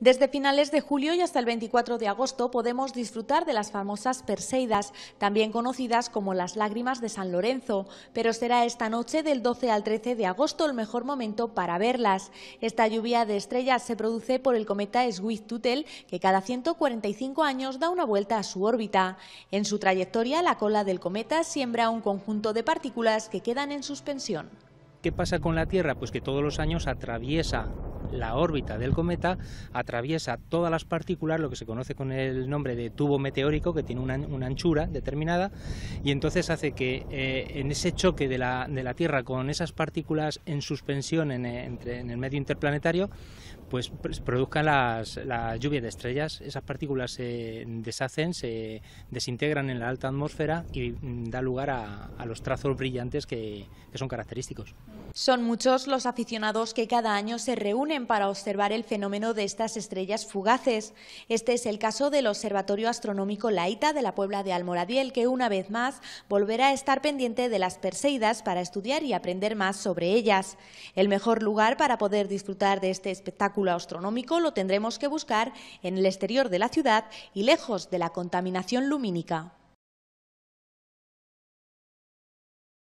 Desde finales de julio y hasta el 24 de agosto podemos disfrutar de las famosas Perseidas, también conocidas como las lágrimas de San Lorenzo, pero será esta noche del 12 al 13 de agosto el mejor momento para verlas. Esta lluvia de estrellas se produce por el cometa swift tuttle que cada 145 años da una vuelta a su órbita. En su trayectoria, la cola del cometa siembra un conjunto de partículas que quedan en suspensión. ¿Qué pasa con la Tierra? Pues que todos los años atraviesa la órbita del cometa, atraviesa todas las partículas, lo que se conoce con el nombre de tubo meteórico, que tiene una, anchura determinada, y entonces hace que eh, en ese choque de la, Tierra con esas partículas en suspensión en, eh, el medio interplanetario, pues, produzca produzcan las, de estrellas. Esas partículas se deshacen, se desintegran en la alta atmósfera y mm, da lugar a, los trazos brillantes que son característicos. Son muchos los aficionados que cada año se reúnen para observar el fenómeno de estas estrellas fugaces. Este es el caso del Observatorio Astronómico Laita de la Puebla de Almoradiel, que una vez más volverá a estar pendiente de las Perseidas para estudiar y aprender más sobre ellas. El mejor lugar para poder disfrutar de este espectáculo astronómico lo tendremos que buscar en el exterior de la ciudad y lejos de la contaminación lumínica.